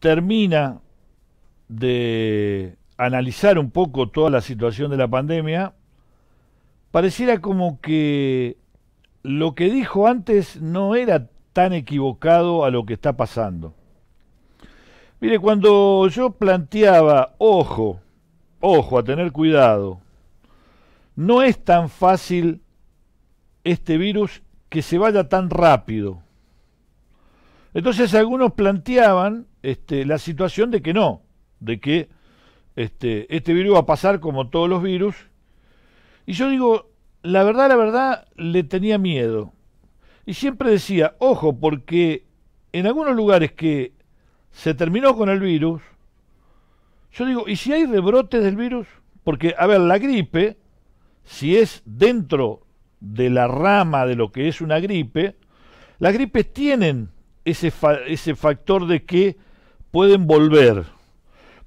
termina de analizar un poco toda la situación de la pandemia, pareciera como que lo que dijo antes no era tan equivocado a lo que está pasando. Mire, cuando yo planteaba, ojo, ojo, a tener cuidado, no es tan fácil este virus que se vaya tan rápido. Entonces algunos planteaban este, la situación de que no, de que este, este virus va a pasar como todos los virus. Y yo digo, la verdad, la verdad, le tenía miedo. Y siempre decía, ojo, porque en algunos lugares que se terminó con el virus, yo digo, ¿y si hay rebrotes del virus? Porque, a ver, la gripe, si es dentro de la rama de lo que es una gripe, las gripes tienen ese, factor de que pueden volver.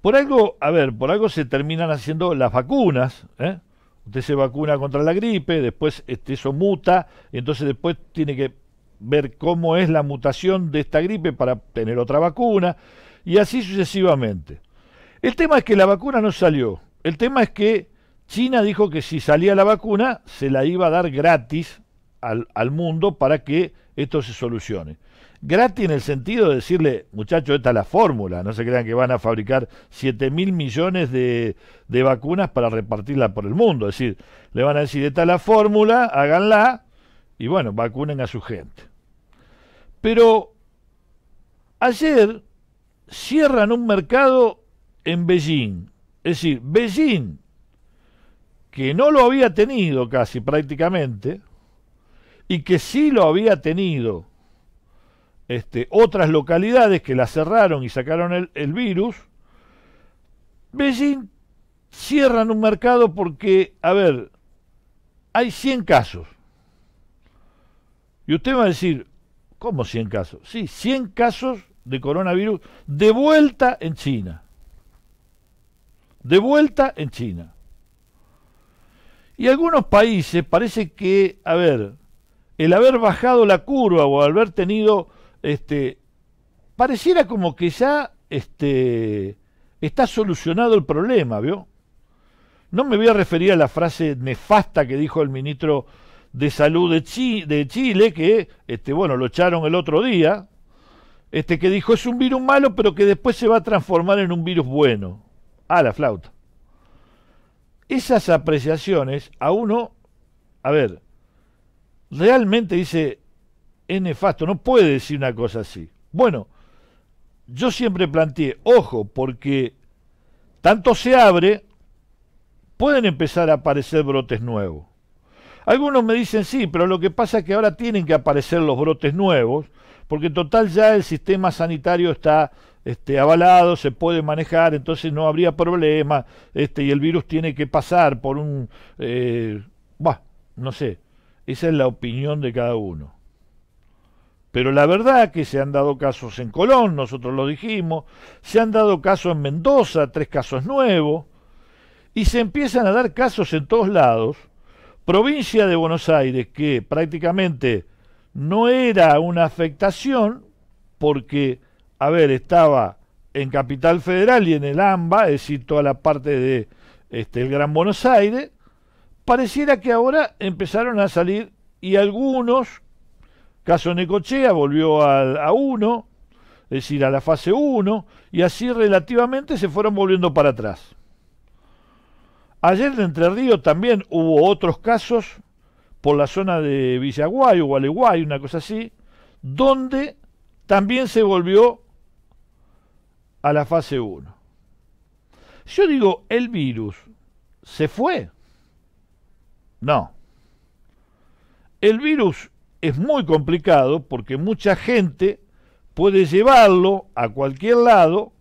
Por algo, a ver, por algo se terminan haciendo las vacunas. ¿eh? Usted se vacuna contra la gripe, después este, eso muta, y entonces después tiene que ver cómo es la mutación de esta gripe para tener otra vacuna, y así sucesivamente. El tema es que la vacuna no salió. El tema es que China dijo que si salía la vacuna, se la iba a dar gratis al, al mundo para que esto se solucione. Gratis en el sentido de decirle, muchachos, esta es la fórmula, no se crean que van a fabricar 7 mil millones de, de, vacunas para repartirla por el mundo. Es decir, le van a decir, esta es la fórmula, háganla y bueno, vacunen a su gente. Pero ayer cierran un mercado en Beijing. Es decir, Beijing, que no lo había tenido casi prácticamente, y que sí lo había tenido este, otras localidades que la cerraron y sacaron el, virus, Beijing cierran un mercado porque, a ver, hay 100 casos. Y usted va a decir, ¿cómo 100 casos? Sí, 100 casos de coronavirus de vuelta en China. De vuelta en China. Y algunos países parece que, a ver, el haber bajado la curva o haber tenido este, pareciera como que ya este, está solucionado el problema, ¿vio? No me voy a referir a la frase nefasta que dijo el ministro de Salud de, Chile, que, este, bueno, lo echaron el otro día, este, que dijo es un virus malo, pero que después se va a transformar en un virus bueno. A la flauta. Esas apreciaciones a uno, a ver, realmente dice, es nefasto, no puede decir una cosa así. Bueno, yo siempre planteé, ojo, porque tanto se abre, pueden empezar a aparecer brotes nuevos. Algunos me dicen sí, pero lo que pasa es que ahora tienen que aparecer los brotes nuevos, porque en total ya el sistema sanitario está este, avalado, se puede manejar, entonces no habría problema, este, y el virus tiene que pasar por un... Eh, no sé, esa es la opinión de cada uno. Pero la verdad que se han dado casos en Colón, nosotros lo dijimos, se han dado casos en Mendoza, tres casos nuevos, y se empiezan a dar casos en todos lados. Provincia de Buenos Aires, que prácticamente no era una afectación, porque, a ver, estaba en Capital Federal y en el AMBA, es decir, toda la parte de este, el Gran Buenos Aires, pareciera que ahora empezaron a salir y algunos Caso Necochea volvió a 1, es decir, a la fase 1, y así relativamente se fueron volviendo para atrás. Ayer en Entre Ríos también hubo otros casos por la zona de Villaguay o Gualeguay, una cosa así, donde también se volvió a la fase 1. Yo digo, el virus se fue. No. El virus es muy complicado porque mucha gente puede llevarlo a cualquier lado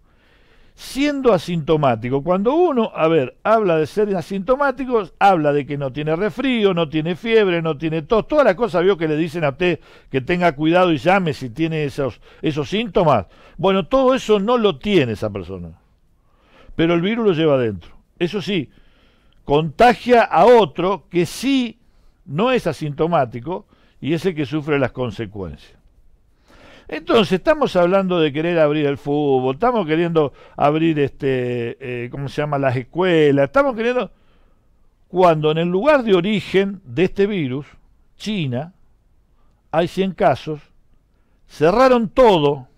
siendo asintomático. Cuando uno, a ver, habla de ser asintomático, habla de que no tiene resfrío, no tiene fiebre, no tiene tos, todas las cosas vio que le dicen a usted que tenga cuidado y llame si tiene esos, esos síntomas. Bueno, todo eso no lo tiene esa persona. Pero el virus lo lleva adentro. Eso sí, contagia a otro que sí no es asintomático, y es el que sufre las consecuencias. Entonces, estamos hablando de querer abrir el fútbol, estamos queriendo abrir, este, eh, ¿cómo se llama?, las escuelas, estamos queriendo... Cuando en el lugar de origen de este virus, China, hay 100 casos, cerraron todo,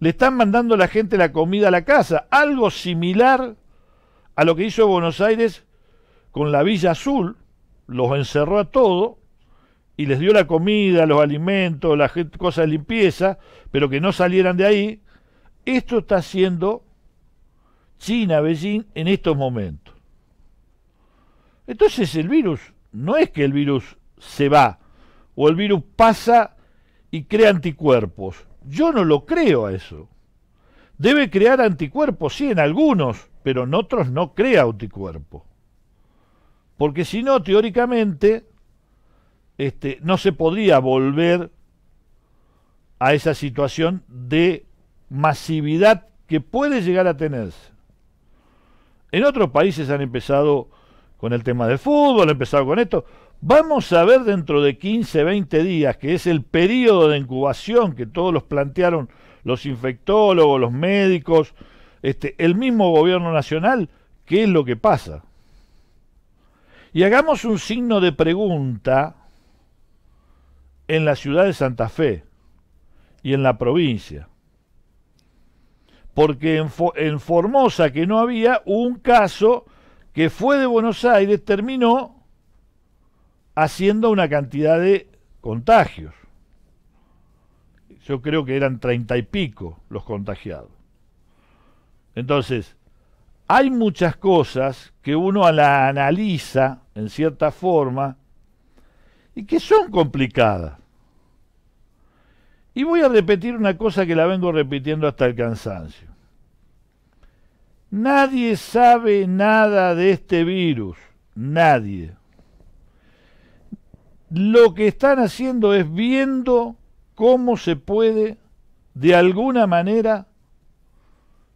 le están mandando a la gente la comida a la casa, algo similar a lo que hizo Buenos Aires con la Villa Azul, los encerró a todo y les dio la comida, los alimentos, las cosas de limpieza, pero que no salieran de ahí, esto está haciendo China, Beijing, en estos momentos. Entonces el virus, no es que el virus se va, o el virus pasa y crea anticuerpos. Yo no lo creo a eso. Debe crear anticuerpos, sí, en algunos, pero en otros no crea anticuerpos. Porque si no, teóricamente, este, no se podría volver a esa situación de masividad que puede llegar a tenerse. En otros países han empezado con el tema del fútbol, han empezado con esto. Vamos a ver dentro de 15, 20 días, que es el periodo de incubación que todos los plantearon los infectólogos, los médicos, este, el mismo gobierno nacional, qué es lo que pasa. Y hagamos un signo de pregunta en la ciudad de Santa Fe y en la provincia. Porque en, Formosa, que no había, un caso que fue de Buenos Aires, terminó haciendo una cantidad de contagios. Yo creo que eran treinta y pico los contagiados. Entonces, hay muchas cosas que uno la analiza en cierta forma y que son complicadas. Y voy a repetir una cosa que la vengo repitiendo hasta el cansancio. Nadie sabe nada de este virus, nadie. Lo que están haciendo es viendo cómo se puede, de alguna manera,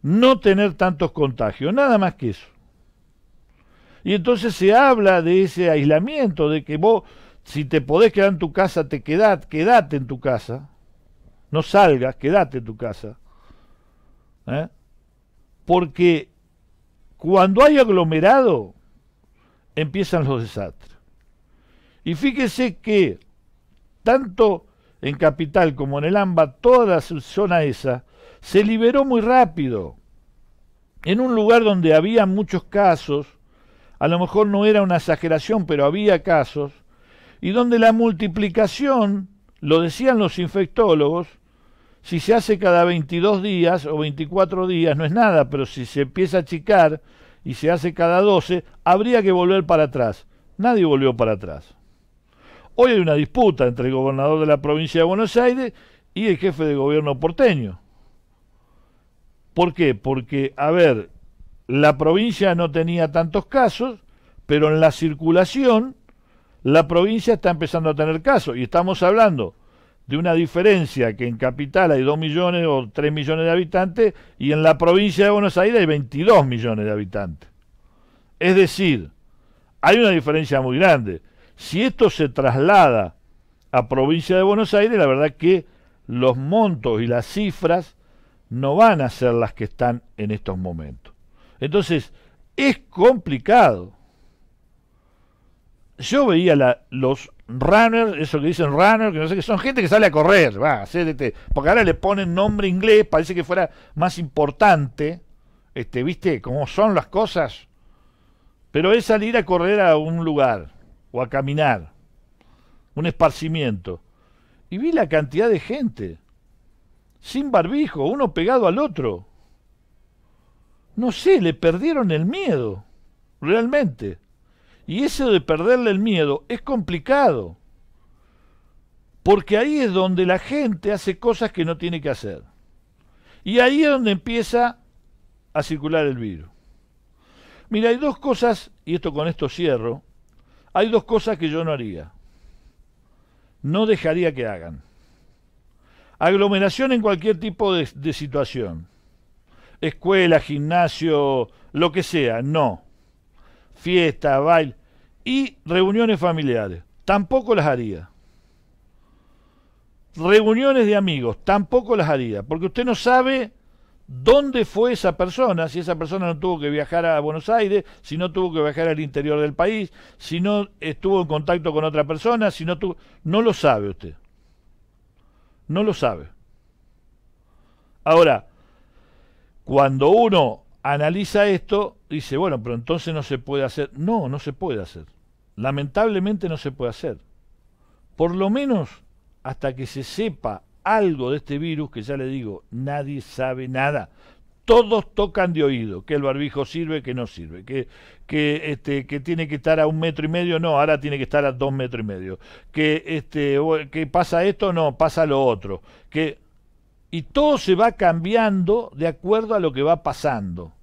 no tener tantos contagios, nada más que eso. Y entonces se habla de ese aislamiento, de que vos si te podés quedar en tu casa, te quedad, quedate en tu casa. No salgas, quedate en tu casa. ¿Eh? Porque cuando hay aglomerado, empiezan los desastres. Y fíjese que tanto en Capital como en el AMBA, toda la zona esa, se liberó muy rápido. En un lugar donde había muchos casos, a lo mejor no era una exageración, pero había casos, y donde la multiplicación, lo decían los infectólogos, si se hace cada 22 días o 24 días no es nada, pero si se empieza a achicar y se hace cada 12, habría que volver para atrás. Nadie volvió para atrás. Hoy hay una disputa entre el gobernador de la provincia de Buenos Aires y el jefe de gobierno porteño. ¿Por qué? Porque, a ver, la provincia no tenía tantos casos, pero en la circulación la provincia está empezando a tener casos y estamos hablando de una diferencia que en capital hay 2 millones o 3 millones de habitantes y en la provincia de Buenos Aires hay 22 millones de habitantes. Es decir, hay una diferencia muy grande. Si esto se traslada a provincia de Buenos Aires, la verdad que los montos y las cifras no van a ser las que están en estos momentos. Entonces, es complicado yo veía la, los runners, eso que dicen runners, que no sé qué, son gente que sale a correr, va, este, porque ahora le ponen nombre inglés, parece que fuera más importante, este, viste, cómo son las cosas, pero es salir a correr a un lugar o a caminar, un esparcimiento. Y vi la cantidad de gente, sin barbijo, uno pegado al otro. No sé, le perdieron el miedo, realmente. Y eso de perderle el miedo es complicado. Porque ahí es donde la gente hace cosas que no tiene que hacer. Y ahí es donde empieza a circular el virus. Mira, hay dos cosas, y esto con esto cierro, hay dos cosas que yo no haría. No dejaría que hagan. Aglomeración en cualquier tipo de, de situación. Escuela, gimnasio, lo que sea, no fiesta, baile y reuniones familiares. Tampoco las haría. Reuniones de amigos, tampoco las haría, porque usted no sabe dónde fue esa persona, si esa persona no tuvo que viajar a Buenos Aires, si no tuvo que viajar al interior del país, si no estuvo en contacto con otra persona, si no tuvo... No lo sabe usted. No lo sabe. Ahora, cuando uno analiza esto, dice, bueno, pero entonces no se puede hacer. No, no se puede hacer. Lamentablemente no se puede hacer. Por lo menos hasta que se sepa algo de este virus, que ya le digo, nadie sabe nada. Todos tocan de oído que el barbijo sirve, que no sirve, que, que, este, que tiene que estar a un metro y medio, no, ahora tiene que estar a dos metros y medio, que, este, que pasa esto, no, pasa lo otro, que y todo se va cambiando de acuerdo a lo que va pasando.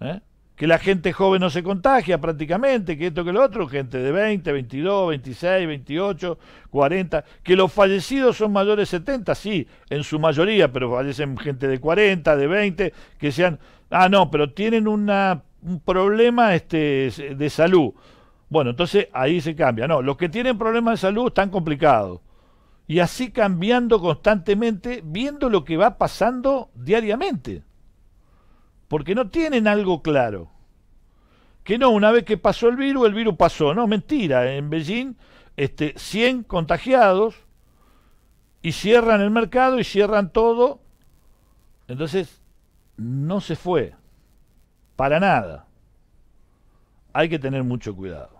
¿Eh? que la gente joven no se contagia prácticamente, que esto que lo otro, gente de 20, 22, 26, 28, 40, que los fallecidos son mayores de 70, sí, en su mayoría, pero fallecen gente de 40, de 20, que sean, ah, no, pero tienen un problema este, de salud. Bueno, entonces ahí se cambia. No, los que tienen problemas de salud están complicados. Y así cambiando constantemente, viendo lo que va pasando diariamente porque no tienen algo claro. Que no, una vez que pasó el virus, el virus pasó. No, mentira, en Beijing este, 100 contagiados y cierran el mercado y cierran todo. Entonces, no se fue, para nada. Hay que tener mucho cuidado.